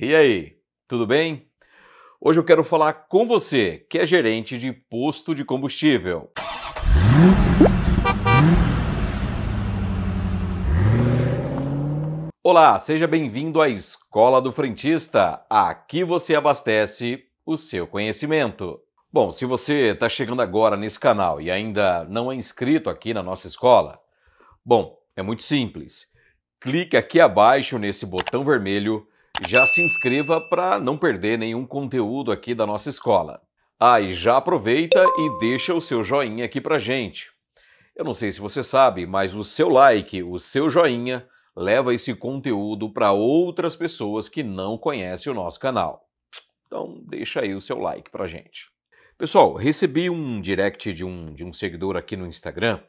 E aí, tudo bem? Hoje eu quero falar com você, que é gerente de posto de combustível. Olá, seja bem-vindo à Escola do Frentista. Aqui você abastece o seu conhecimento. Bom, se você está chegando agora nesse canal e ainda não é inscrito aqui na nossa escola, bom, é muito simples. Clique aqui abaixo nesse botão vermelho já se inscreva para não perder nenhum conteúdo aqui da nossa escola. Ah, e já aproveita e deixa o seu joinha aqui para gente. Eu não sei se você sabe, mas o seu like, o seu joinha, leva esse conteúdo para outras pessoas que não conhecem o nosso canal. Então, deixa aí o seu like para gente. Pessoal, recebi um direct de um, de um seguidor aqui no Instagram.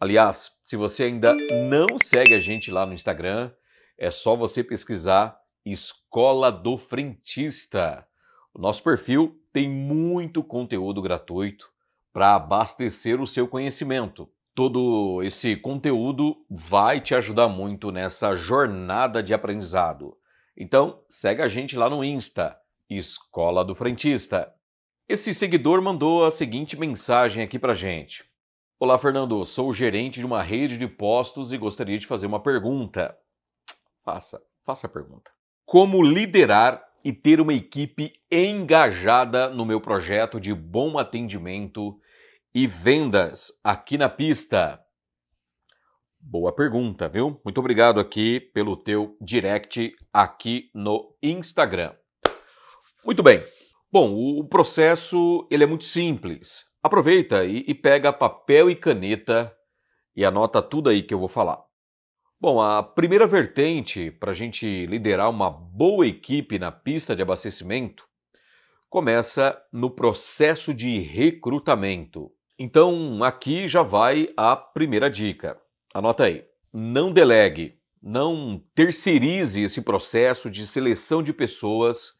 Aliás, se você ainda não segue a gente lá no Instagram, é só você pesquisar Escola do Frentista. O nosso perfil tem muito conteúdo gratuito para abastecer o seu conhecimento. Todo esse conteúdo vai te ajudar muito nessa jornada de aprendizado. Então, segue a gente lá no Insta, Escola do Frentista. Esse seguidor mandou a seguinte mensagem aqui para gente. Olá, Fernando. Sou gerente de uma rede de postos e gostaria de fazer uma pergunta. Faça, faça a pergunta como liderar e ter uma equipe engajada no meu projeto de bom atendimento e vendas aqui na pista. Boa pergunta, viu? Muito obrigado aqui pelo teu direct aqui no Instagram. Muito bem. Bom, o processo ele é muito simples. Aproveita e, e pega papel e caneta e anota tudo aí que eu vou falar. Bom, a primeira vertente para a gente liderar uma boa equipe na pista de abastecimento começa no processo de recrutamento. Então, aqui já vai a primeira dica. Anota aí. Não delegue, não terceirize esse processo de seleção de pessoas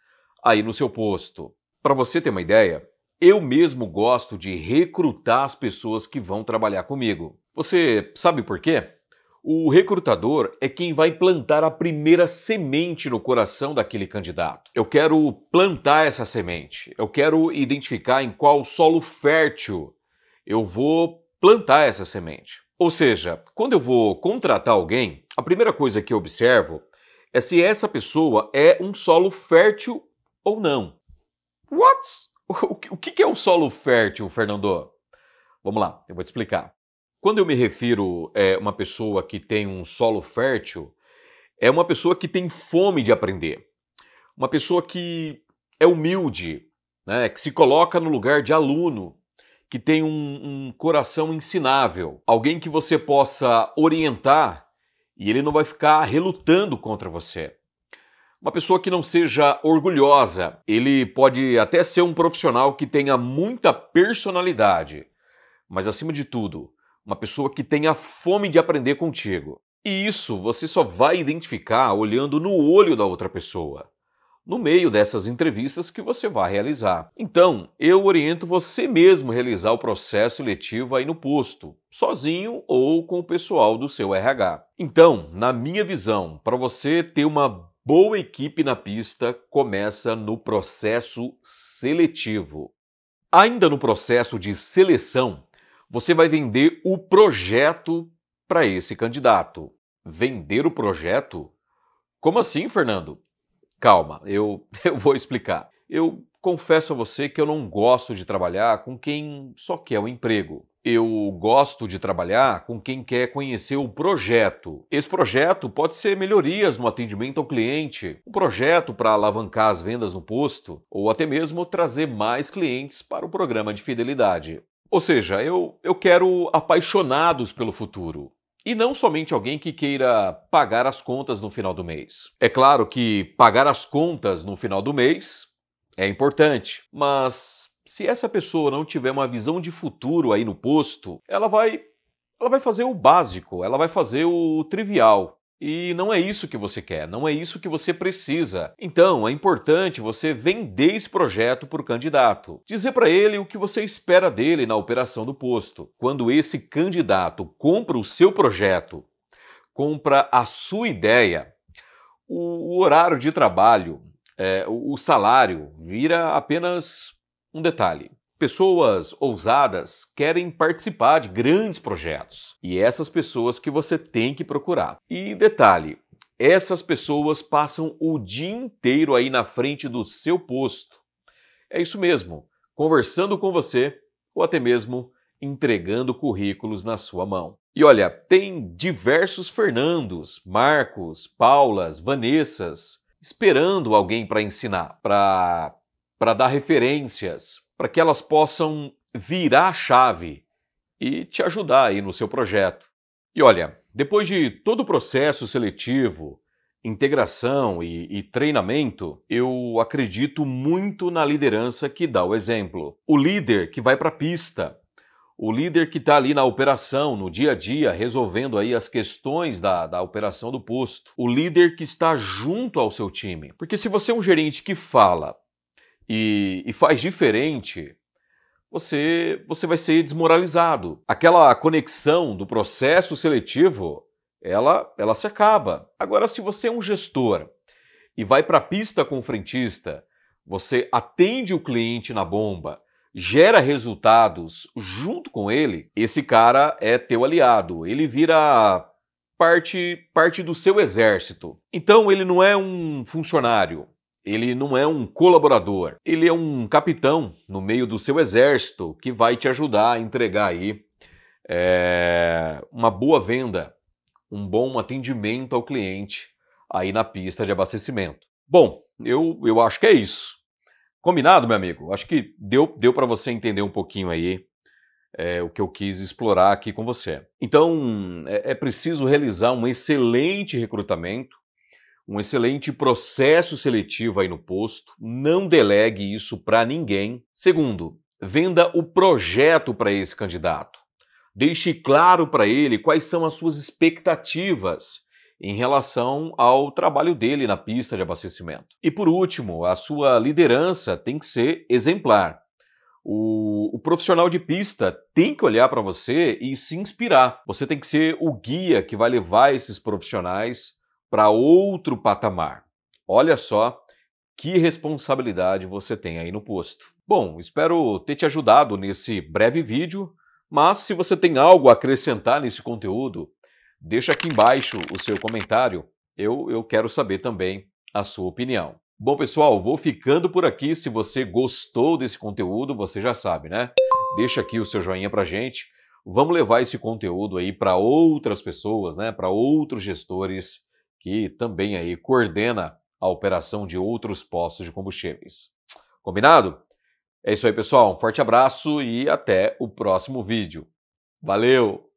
aí no seu posto. Para você ter uma ideia, eu mesmo gosto de recrutar as pessoas que vão trabalhar comigo. Você sabe por quê? O recrutador é quem vai plantar a primeira semente no coração daquele candidato. Eu quero plantar essa semente, eu quero identificar em qual solo fértil eu vou plantar essa semente. Ou seja, quando eu vou contratar alguém, a primeira coisa que eu observo é se essa pessoa é um solo fértil ou não. What? O que é um solo fértil, Fernando? Vamos lá, eu vou te explicar. Quando eu me refiro a é, uma pessoa que tem um solo fértil, é uma pessoa que tem fome de aprender, uma pessoa que é humilde, né, que se coloca no lugar de aluno, que tem um, um coração ensinável, alguém que você possa orientar e ele não vai ficar relutando contra você. Uma pessoa que não seja orgulhosa, ele pode até ser um profissional que tenha muita personalidade, mas acima de tudo, uma pessoa que tenha fome de aprender contigo. E isso você só vai identificar olhando no olho da outra pessoa, no meio dessas entrevistas que você vai realizar. Então, eu oriento você mesmo realizar o processo letivo aí no posto, sozinho ou com o pessoal do seu RH. Então, na minha visão, para você ter uma boa equipe na pista, começa no processo seletivo. Ainda no processo de seleção, você vai vender o projeto para esse candidato. Vender o projeto? Como assim, Fernando? Calma, eu, eu vou explicar. Eu confesso a você que eu não gosto de trabalhar com quem só quer o um emprego. Eu gosto de trabalhar com quem quer conhecer o projeto. Esse projeto pode ser melhorias no atendimento ao cliente, um projeto para alavancar as vendas no posto, ou até mesmo trazer mais clientes para o programa de fidelidade. Ou seja, eu, eu quero apaixonados pelo futuro. E não somente alguém que queira pagar as contas no final do mês. É claro que pagar as contas no final do mês é importante, mas se essa pessoa não tiver uma visão de futuro aí no posto, ela vai ela vai fazer o básico, ela vai fazer o trivial. E não é isso que você quer, não é isso que você precisa. Então, é importante você vender esse projeto para o candidato. Dizer para ele o que você espera dele na operação do posto. Quando esse candidato compra o seu projeto, compra a sua ideia, o horário de trabalho, é, o salário, vira apenas um detalhe. Pessoas ousadas querem participar de grandes projetos e essas pessoas que você tem que procurar. E detalhe, essas pessoas passam o dia inteiro aí na frente do seu posto. É isso mesmo, conversando com você ou até mesmo entregando currículos na sua mão. E olha, tem diversos Fernandos, Marcos, Paulas, Vanessas esperando alguém para ensinar, para dar referências para que elas possam virar a chave e te ajudar aí no seu projeto. E olha, depois de todo o processo seletivo, integração e, e, treinamento, eu acredito muito na liderança que dá o exemplo. O líder que vai para a pista, o líder que está ali na operação, no dia a dia, resolvendo aí as questões da, da operação do posto, o líder que está junto ao seu time. Porque se você é um gerente que fala, e, e faz diferente, você, você vai ser desmoralizado. Aquela conexão do processo seletivo, ela, ela se acaba. Agora, se você é um gestor e vai para a pista com o frentista, você atende o cliente na bomba, gera resultados junto com ele, esse cara é teu aliado. Ele vira parte parte do seu exército. Então ele não é um funcionário, ele não é um colaborador, ele é um capitão no meio do seu exército que vai te ajudar a entregar aí é, uma boa venda, um bom atendimento ao cliente aí na pista de abastecimento. Bom, eu, eu acho que é isso. Combinado, meu amigo? Acho que deu, deu para você entender um pouquinho aí é, o que eu quis explorar aqui com você. Então, é, é preciso realizar um excelente recrutamento um excelente processo seletivo aí no posto, não delegue isso para ninguém. Segundo, venda o projeto para esse candidato. Deixe claro para ele quais são as suas expectativas em relação ao trabalho dele na pista de abastecimento. E por último, a sua liderança tem que ser exemplar. O, o profissional de pista tem que olhar para você e se inspirar. Você tem que ser o guia que vai levar esses profissionais para outro patamar. Olha só que responsabilidade você tem aí no posto. Bom, espero ter te ajudado nesse breve vídeo, mas se você tem algo a acrescentar nesse conteúdo, deixa aqui embaixo o seu comentário. Eu, eu quero saber também a sua opinião. Bom, pessoal, vou ficando por aqui. Se você gostou desse conteúdo, você já sabe, né? Deixa aqui o seu joinha pra gente. Vamos levar esse conteúdo aí para outras pessoas, né? Para outros gestores que também aí coordena a operação de outros postos de combustíveis. Combinado? É isso aí, pessoal. Um forte abraço e até o próximo vídeo. Valeu!